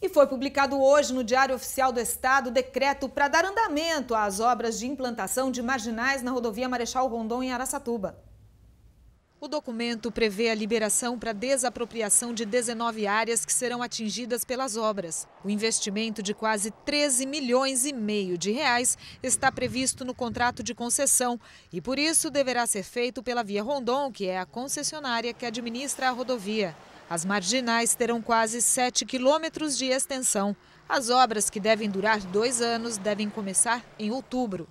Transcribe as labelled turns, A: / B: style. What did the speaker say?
A: E foi publicado hoje no Diário Oficial do Estado o decreto para dar andamento às obras de implantação de marginais na rodovia Marechal Rondon, em Araçatuba. O documento prevê a liberação para desapropriação de 19 áreas que serão atingidas pelas obras. O investimento de quase 13 milhões e meio de reais está previsto no contrato de concessão e por isso deverá ser feito pela Via Rondon, que é a concessionária que administra a rodovia. As marginais terão quase 7 quilômetros de extensão. As obras, que devem durar dois anos, devem começar em outubro.